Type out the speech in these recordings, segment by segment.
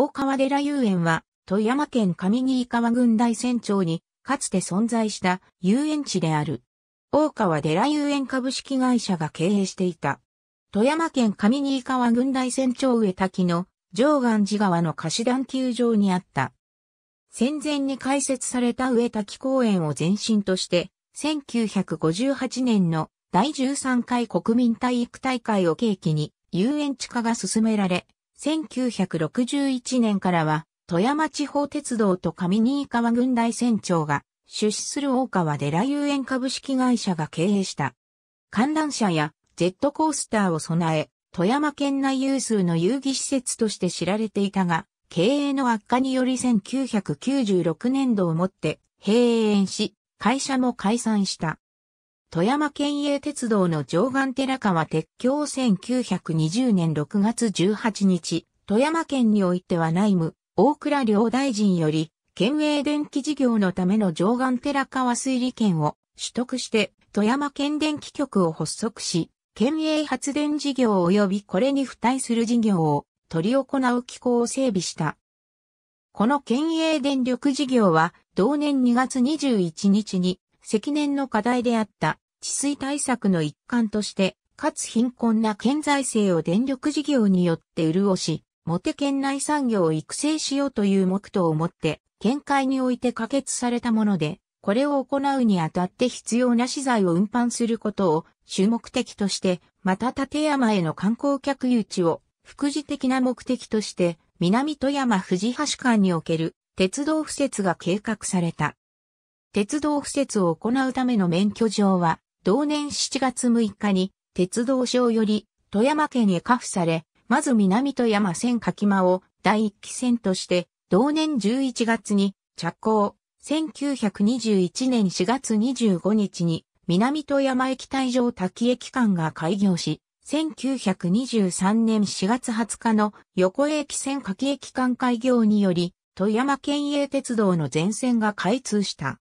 大川寺遊園は、富山県上新川郡大山町に、かつて存在した遊園地である。大川寺遊園株式会社が経営していた。富山県上新川郡大山町上滝の上岸寺川の貸し団球場にあった。戦前に開設された上滝公園を前身として、1958年の第13回国民体育大会を契機に遊園地化が進められ、1961年からは、富山地方鉄道と上新川郡大船長が出資する大川寺遊園株式会社が経営した。観覧車やジェットコースターを備え、富山県内有数の遊戯施設として知られていたが、経営の悪化により1996年度をもって閉園し、会社も解散した。富山県営鉄道の上岸寺川鉄橋1920年6月18日、富山県においては内務、大倉両大臣より、県営電気事業のための上岸寺川水利権を取得して、富山県電気局を発足し、県営発電事業及びこれに付帯する事業を取り行う機構を整備した。この県営電力事業は、同年2月21日に、積年の課題であった治水対策の一環として、かつ貧困な県財政を電力事業によって潤し、モテ県内産業を育成しようという目途を持って、見解において可決されたもので、これを行うにあたって必要な資材を運搬することを主目的として、また立山への観光客誘致を副次的な目的として、南富山富士橋間における鉄道敷設が計画された。鉄道敷設を行うための免許状は、同年7月6日に、鉄道省より、富山県へ下付され、まず南富山線柿間を第一期線として、同年11月に着工、1921年4月25日に、南富山駅退場滝駅間が開業し、1923年4月20日の横駅線柿駅間開業により、富山県営鉄道の全線が開通した。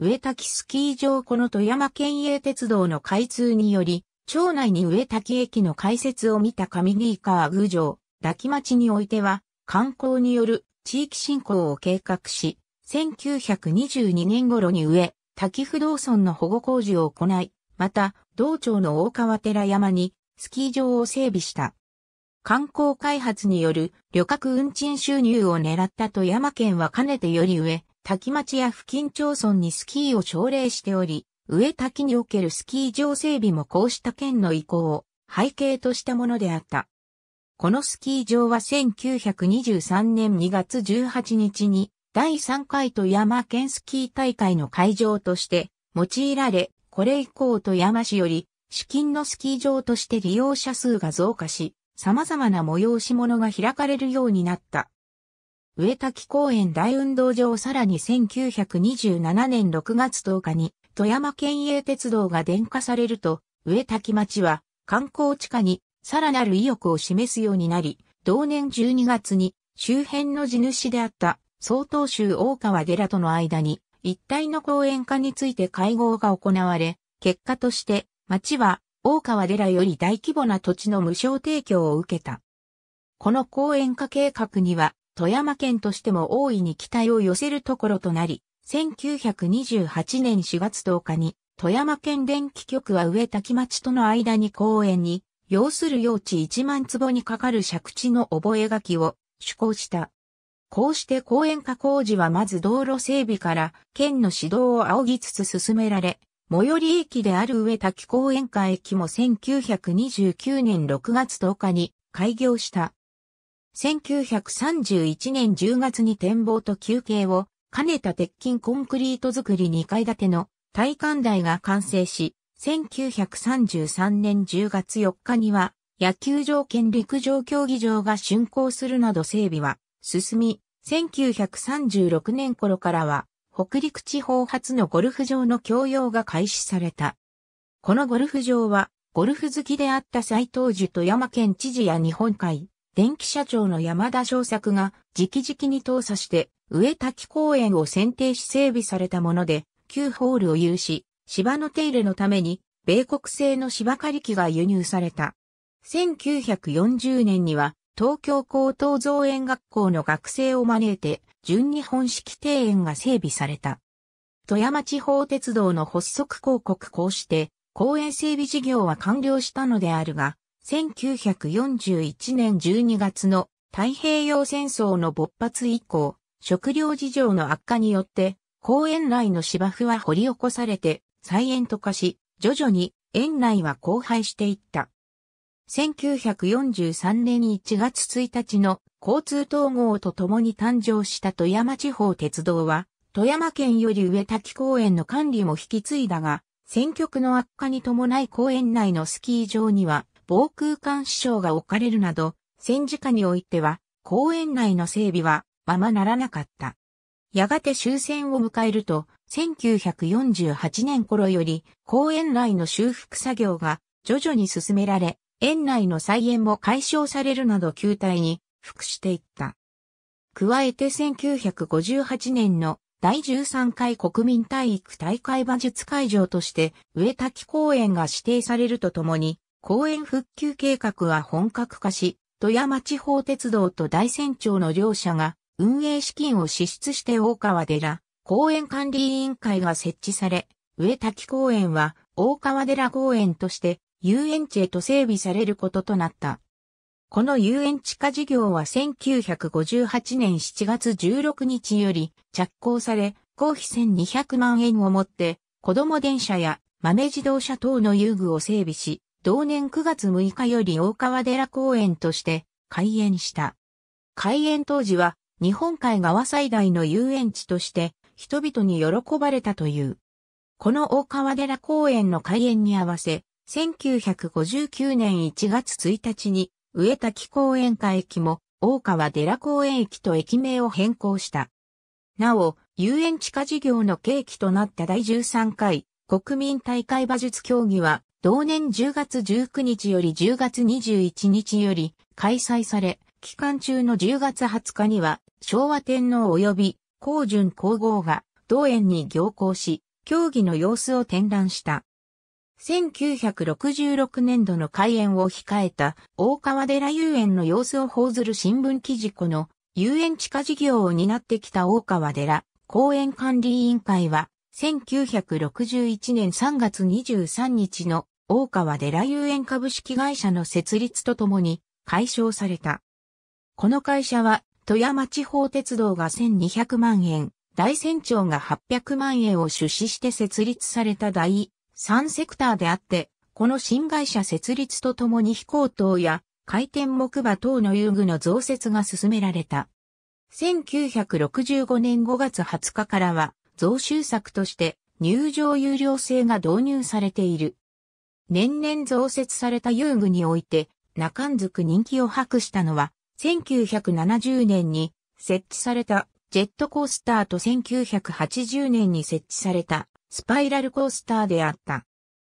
上滝スキー場この富山県営鉄道の開通により、町内に上滝駅の開設を見た上木川郡城、滝町においては、観光による地域振興を計画し、1922年頃に上、滝不動村の保護工事を行い、また、道庁の大川寺山に、スキー場を整備した。観光開発による旅客運賃収入を狙った富山県はかねてより上、滝町や付近町村にスキーを奨励しており、上滝におけるスキー場整備もこうした県の意向を背景としたものであった。このスキー場は1923年2月18日に第3回富山県スキー大会の会場として用いられ、これ以降富山市より資金のスキー場として利用者数が増加し、様々な催し物が開かれるようになった。植滝公園大運動場さらに1927年6月10日に富山県営鉄道が電化されると、植滝町は観光地化にさらなる意欲を示すようになり、同年12月に周辺の地主であった総統州大川寺との間に一帯の公園化について会合が行われ、結果として町は大川寺より大規模な土地の無償提供を受けた。この公園化計画には富山県としても大いに期待を寄せるところとなり、1928年4月10日に、富山県電気局は上滝町との間に公園に、要する用地1万坪にかかる借地の覚書を施行した。こうして公園化工事はまず道路整備から県の指導を仰ぎつつ進められ、最寄り駅である上滝公園化駅も1929年6月10日に開業した。1931年10月に展望と休憩を兼ねた鉄筋コンクリート造り2階建ての体感台が完成し、1933年10月4日には野球場兼陸上競技場が竣工するなど整備は進み、1936年頃からは北陸地方初のゴルフ場の供用が開始された。このゴルフ場はゴルフ好きであった斎藤樹と山県知事や日本海電気社長の山田翔作が直々に投査して上滝公園を選定し整備されたもので、9ホールを有し、芝の手入れのために、米国製の芝刈り機が輸入された。1940年には、東京高等造園学校の学生を招いて、純日本式庭園が整備された。富山地方鉄道の発足広告こうして、公園整備事業は完了したのであるが、1941年12月の太平洋戦争の勃発以降、食料事情の悪化によって、公園内の芝生は掘り起こされて、再園と化し、徐々に園内は荒廃していった。1943年1月1日の交通統合とともに誕生した富山地方鉄道は、富山県より上滝公園の管理も引き継いだが、選挙区の悪化に伴い公園内のスキー場には防空監師匠が置かれるなど、戦時下においては、公園内の整備はままならなかった。やがて終戦を迎えると、1948年頃より公園内の修復作業が徐々に進められ、園内の再園も解消されるなど球体に服していった。加えて1958年の第13回国民体育大会馬術会場として上滝公園が指定されるとともに公園復旧計画は本格化し、富山地方鉄道と大船長の両社が運営資金を支出して大川寺公園管理委員会が設置され、上滝公園は大川寺公園として遊園地へと整備されることとなった。この遊園地化事業は1958年7月16日より着工され、公費1200万円をもって子供電車や豆自動車等の遊具を整備し、同年9月6日より大川寺公園として開園した。開園当時は日本海側最大の遊園地として人々に喜ばれたという。この大川寺公園の開園に合わせ、1959年1月1日に植滝公園下駅も大川寺公園駅と駅名を変更した。なお、遊園地化事業の契機となった第13回国民大会馬術競技は同年10月19日より10月21日より開催され、期間中の10月20日には、昭和天皇及び皇順皇后が同園に行行し、競技の様子を展覧した。1966年度の開園を控えた大川寺遊園の様子を報ずる新聞記事この遊園地下事業を担ってきた大川寺公園管理委員会は1961年3月23日の大川寺遊園株式会社の設立とともに解消された。この会社は富山地方鉄道が1200万円、大船長が800万円を出資して設立された第3セクターであって、この新会社設立とともに飛行等や回転木馬等の遊具の増設が進められた。1965年5月20日からは、増収策として入場有料制が導入されている。年々増設された遊具において、中んずく人気を博したのは、1970年に設置されたジェットコースターと1980年に設置されたスパイラルコースターであった。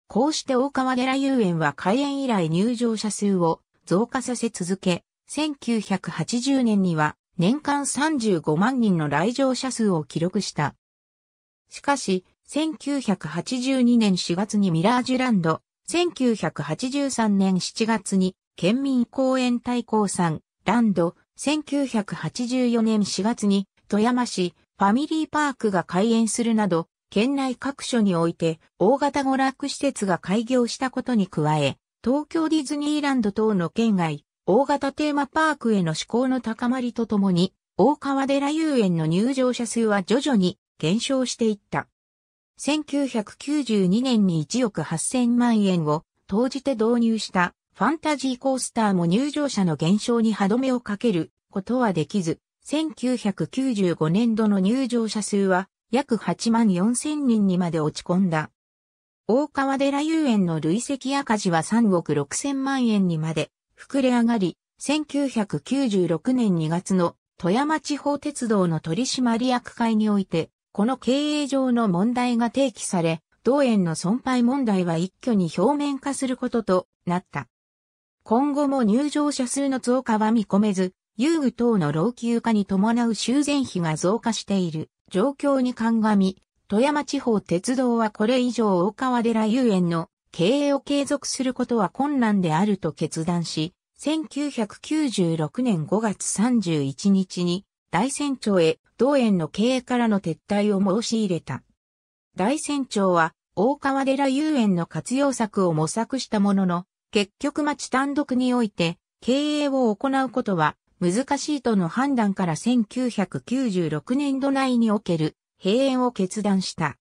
こうして大川寺遊園は開園以来入場者数を増加させ続け、1980年には年間35万人の来場者数を記録した。しかし、1982年4月にミラージュランド、1983年7月に県民公園対抗山、ランド、1984年4月に富山市ファミリーパークが開園するなど、県内各所において大型娯楽施設が開業したことに加え、東京ディズニーランド等の県外、大型テーマパークへの志向の高まりとともに、大川寺遊園の入場者数は徐々に減少していった。1992年に1億8000万円を投じて導入したファンタジーコースターも入場者の減少に歯止めをかけることはできず、1995年度の入場者数は約8万4000人にまで落ち込んだ。大川寺遊園の累積赤字は3億6000万円にまで膨れ上がり、1996年2月の富山地方鉄道の取締役会においてこの経営上の問題が提起され、同園の損廃問題は一挙に表面化することとなった。今後も入場者数の増加は見込めず、遊具等の老朽化に伴う修繕費が増加している状況に鑑み、富山地方鉄道はこれ以上大川寺遊園の経営を継続することは困難であると決断し、1996年5月31日に大船長へ同園の経営からの撤退を申し入れた。大船長は大川寺遊園の活用策を模索したものの、結局町単独において経営を行うことは難しいとの判断から1996年度内における閉園を決断した。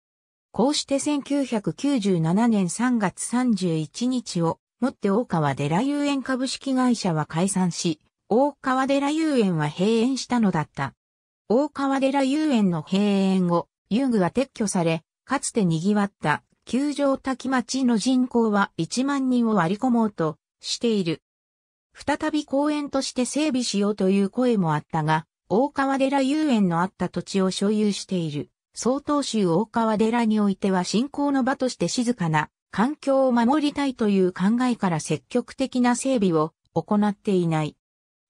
こうして1997年3月31日をもって大川寺遊園株式会社は解散し、大川寺遊園は閉園したのだった。大川寺遊園の閉園後、遊具は撤去され、かつて賑わった球場滝町の人口は1万人を割り込もうとしている。再び公園として整備しようという声もあったが、大川寺遊園のあった土地を所有している、総統州大川寺においては信仰の場として静かな環境を守りたいという考えから積極的な整備を行っていない。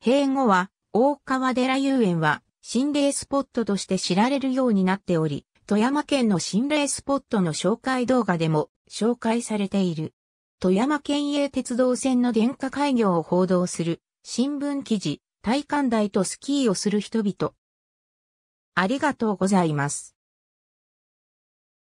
閉後は、大川寺遊園は、心霊スポットとして知られるようになっており、富山県の心霊スポットの紹介動画でも紹介されている。富山県営鉄道線の電化開業を報道する新聞記事、体感台とスキーをする人々。ありがとうございます。